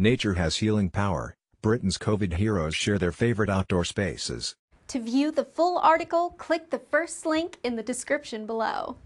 Nature has healing power. Britain's COVID heroes share their favorite outdoor spaces. To view the full article, click the first link in the description below.